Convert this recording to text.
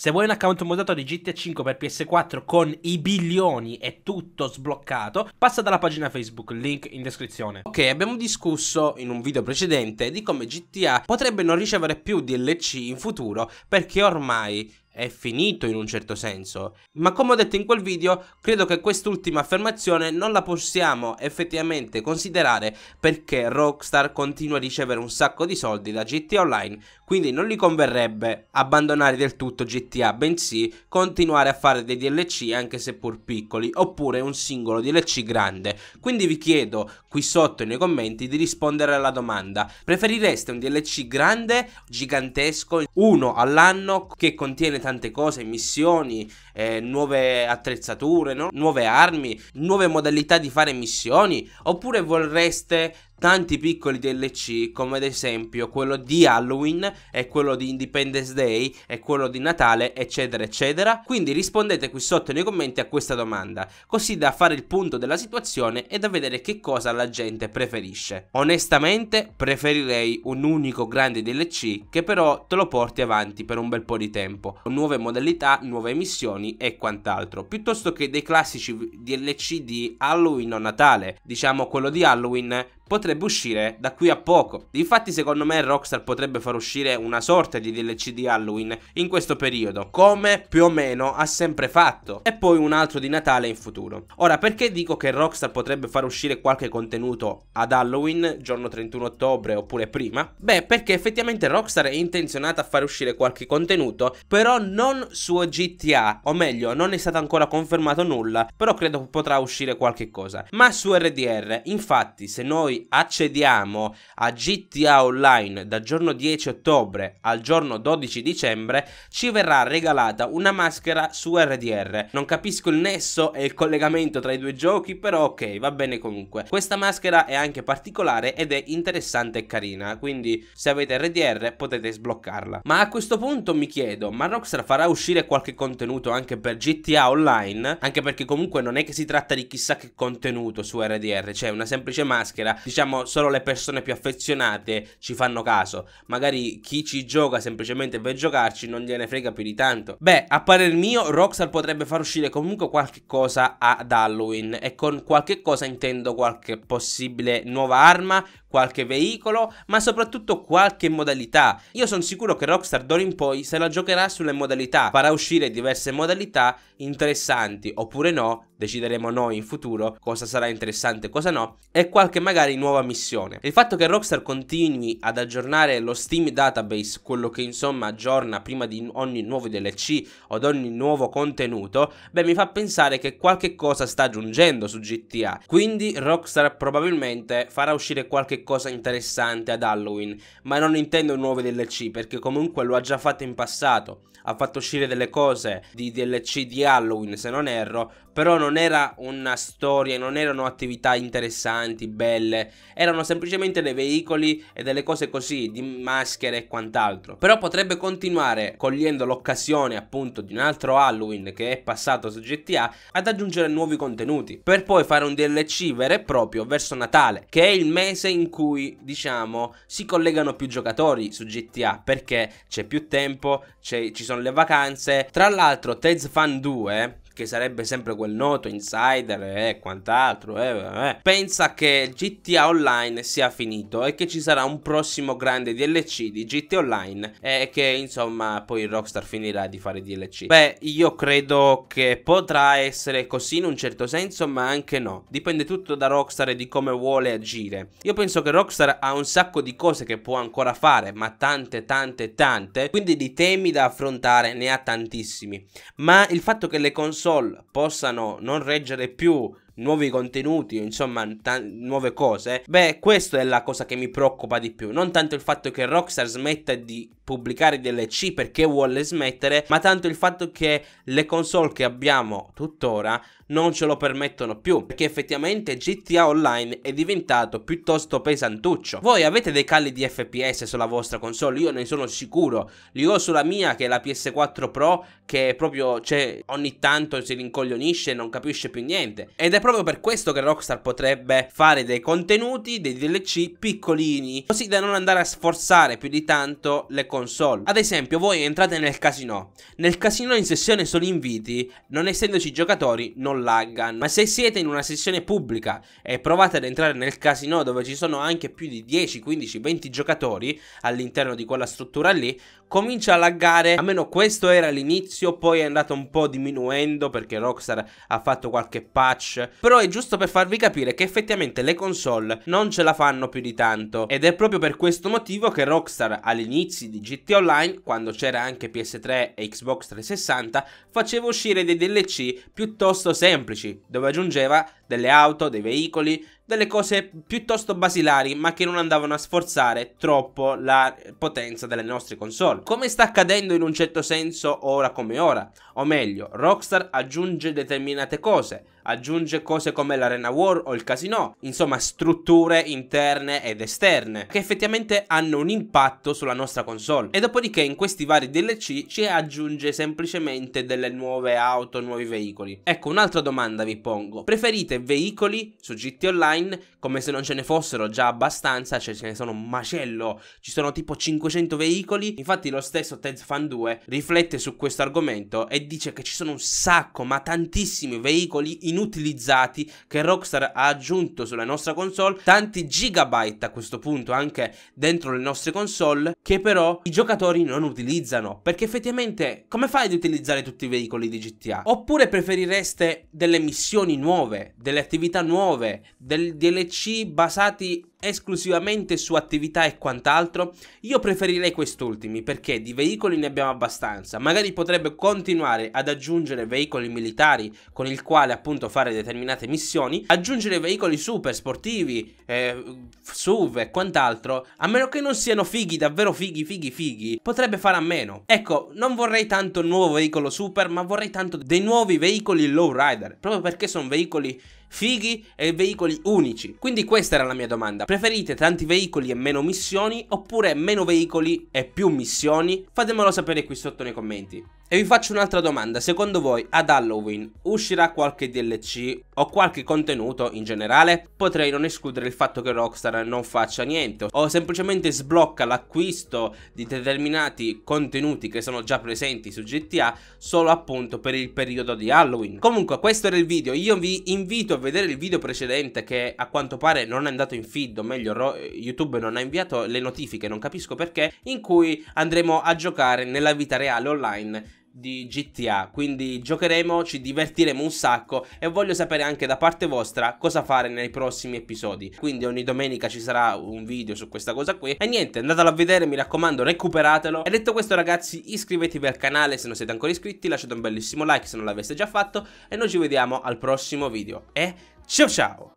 Se vuoi un account moddato di GTA 5 per PS4 con i bilioni e tutto sbloccato, passa dalla pagina Facebook, link in descrizione. Ok, abbiamo discusso in un video precedente di come GTA potrebbe non ricevere più DLC in futuro perché ormai è finito in un certo senso. Ma come ho detto in quel video, credo che quest'ultima affermazione non la possiamo effettivamente considerare perché Rockstar continua a ricevere un sacco di soldi da GTA Online quindi non gli converrebbe abbandonare del tutto GTA, bensì continuare a fare dei DLC anche seppur piccoli, oppure un singolo DLC grande. Quindi vi chiedo qui sotto nei commenti di rispondere alla domanda, preferireste un DLC grande, gigantesco, uno all'anno che contiene tante cose, missioni, eh, nuove attrezzature, no? nuove armi, nuove modalità di fare missioni, oppure vorreste tanti piccoli DLC come ad esempio quello di Halloween e quello di Independence Day e quello di Natale eccetera eccetera quindi rispondete qui sotto nei commenti a questa domanda così da fare il punto della situazione e da vedere che cosa la gente preferisce onestamente preferirei un unico grande DLC che però te lo porti avanti per un bel po' di tempo con nuove modalità nuove missioni e quant'altro piuttosto che dei classici DLC di Halloween o Natale diciamo quello di Halloween potrebbe uscire da qui a poco. Infatti secondo me Rockstar potrebbe far uscire una sorta di DLC di Halloween in questo periodo, come più o meno ha sempre fatto, e poi un altro di Natale in futuro. Ora, perché dico che Rockstar potrebbe far uscire qualche contenuto ad Halloween, giorno 31 ottobre oppure prima? Beh, perché effettivamente Rockstar è intenzionata a far uscire qualche contenuto, però non su GTA, o meglio, non è stato ancora confermato nulla, però credo potrà uscire qualche cosa. Ma su RDR, infatti, se noi accediamo a GTA Online dal giorno 10 ottobre al giorno 12 dicembre, ci verrà regalata una maschera su RDR. Non capisco il nesso e il collegamento tra i due giochi, però ok, va bene comunque. Questa maschera è anche particolare ed è interessante e carina, quindi se avete RDR potete sbloccarla. Ma a questo punto mi chiedo, ma Rockstar farà uscire qualche contenuto anche per GTA Online? Anche perché comunque non è che si tratta di chissà che contenuto su RDR, cioè una semplice maschera diciamo solo le persone più affezionate ci fanno caso, magari chi ci gioca semplicemente per giocarci non gliene frega più di tanto. Beh, a parer mio Rockstar potrebbe far uscire comunque qualche cosa ad Halloween e con qualche cosa intendo qualche possibile nuova arma, qualche veicolo, ma soprattutto qualche modalità. Io sono sicuro che Rockstar d'ora in poi se la giocherà sulle modalità, farà uscire diverse modalità interessanti oppure no, decideremo noi in futuro cosa sarà interessante e cosa no e qualche magari nuova missione. Il fatto che Rockstar continui ad aggiornare lo Steam database, quello che insomma aggiorna prima di ogni nuovo DLC o di ogni nuovo contenuto, beh mi fa pensare che qualche cosa sta giungendo su GTA. Quindi Rockstar probabilmente farà uscire qualche cosa interessante ad Halloween, ma non intendo nuove DLC perché comunque lo ha già fatto in passato. Ha fatto uscire delle cose di DLC di Halloween se non erro, però non era una storia, non erano attività interessanti, belle stile, erano semplicemente dei veicoli e delle cose così, di maschere e quant'altro. Però potrebbe continuare, cogliendo l'occasione appunto di un altro Halloween che è passato su GTA, ad aggiungere nuovi contenuti, per poi fare un DLC vero e proprio verso Natale, che è il mese in cui, diciamo, si collegano più giocatori su GTA, perché c'è più tempo, ci sono le vacanze. Tra l'altro Tez Fan 2 che sarebbe sempre quel noto insider eh, e eh, quant'altro, eh, pensa che GTA Online sia finito e che ci sarà un prossimo grande DLC di GTA Online eh, e che insomma poi Rockstar finirà di fare DLC. Beh, io credo che potrà essere così in un certo senso, ma anche no. Dipende tutto da Rockstar e di come vuole agire. Io penso che Rockstar ha un sacco di cose che può ancora fare, ma tante, tante, tante. Quindi di temi da affrontare ne ha tantissimi. Ma il fatto che le console console possano non reggere più nuovi contenuti, insomma, t- nuove cose. Beh, questa è la cosa che mi preoccupa di più. Non tanto il fatto che Rockstar smetta di pubblicare delle C perché vuole smettere, ma tanto il fatto che le console che abbiamo tuttora non ce lo permettono più, perché effettivamente GTA Online è diventato piuttosto pesantuccio. Voi avete dei cali di FPS sulla vostra console? Io ne sono sicuro, li ho sulla mia che è la PS4 Pro, che proprio cioè, ogni tanto si rincoglionisce e non capisce più niente. Ed è proprio per questo che Rockstar potrebbe fare dei contenuti, dei DLC piccolini, così da non andare a sforzare più di tanto le console. Ad esempio, voi entrate nel casino, nel casino in sessione sono inviti, non essendoci giocatori, non non lagga. Ma se siete in una sessione pubblica e provate ad entrare nel casino dove ci sono anche più di 10, 15, 20 giocatori all'interno di quella struttura lì, comincia a laggare. Almeno questo era l'inizio, poi è andato un po' diminuendo perché Rockstar ha fatto qualche patch. Però è giusto per farvi capire che effettivamente le console non ce la fanno più di tanto. Ed è proprio per questo motivo che Rockstar all'inizio di GT Online, quando c'era anche PS3 e Xbox 360, faceva uscire dei DLC piuttosto semplici semplici, dove aggiungeva delle auto, dei veicoli, delle cose piuttosto basilari ma che non andavano a sforzare troppo la potenza delle nostre console. Come sta accadendo in un certo senso ora come ora? O meglio, Rockstar aggiunge determinate cose, aggiunge cose come l'Arena War o il Casino, insomma strutture interne ed esterne che effettivamente hanno un impatto sulla nostra console e dopodiché in questi vari DLC ci aggiunge semplicemente delle nuove auto, nuovi veicoli. Ecco un'altra domanda vi pongo, preferite veicoli su GT Online online, come se non ce ne fossero già abbastanza, cioè ce ne sono un macello, ci sono tipo 500 veicoli, infatti lo stesso Ted Fan 2 riflette su questo argomento e dice che ci sono un sacco, ma tantissimi veicoli inutilizzati che Rockstar ha aggiunto sulla nostra console, tanti gigabyte a questo punto anche dentro le nostre console, che però i giocatori non utilizzano, perché effettivamente come fai ad utilizzare tutti i veicoli di GTA? Oppure preferireste delle missioni nuove, delle attività nuove, delle DLC basati esclusivamente su attività e quant'altro, io preferirei quest'ultimi perché di veicoli ne abbiamo abbastanza, magari potrebbe continuare ad aggiungere veicoli militari con il quale appunto fare determinate missioni, aggiungere veicoli super sportivi, eh, SUV e quant'altro, a meno che non siano fighi, davvero fighi, fighi, fighi, potrebbe fare a meno. Ecco, non vorrei tanto un nuovo veicolo super, ma vorrei tanto dei nuovi veicoli lowrider, proprio perché sono veicoli fighi e veicoli unici. Quindi questa era la mia domanda. Preferite tanti veicoli e meno missioni oppure meno veicoli e più missioni? Fatemelo sapere qui sotto nei commenti. E vi faccio un'altra domanda, secondo voi ad Halloween uscirà qualche DLC o qualche contenuto in generale? Potrei non escludere il fatto che Rockstar non faccia niente o semplicemente sblocca l'acquisto di determinati contenuti che sono già presenti su GTA solo appunto per il periodo di Halloween. Comunque questo era il video, io vi invito a vedere il video precedente che a quanto pare non è andato in feed o meglio YouTube non ha inviato le notifiche, non capisco perché, in cui andremo a giocare nella vita reale online di GTA, quindi giocheremo, ci divertiremo un sacco e voglio sapere anche da parte vostra cosa fare nei prossimi episodi. Quindi ogni domenica ci sarà un video su questa cosa qui e niente, andatelo a vedere, mi raccomando, recuperatelo. E detto questo ragazzi, iscrivetevi al canale se non siete ancora iscritti, lasciate un bellissimo like se non l'aveste già fatto e noi ci vediamo al prossimo video. E ciao ciao!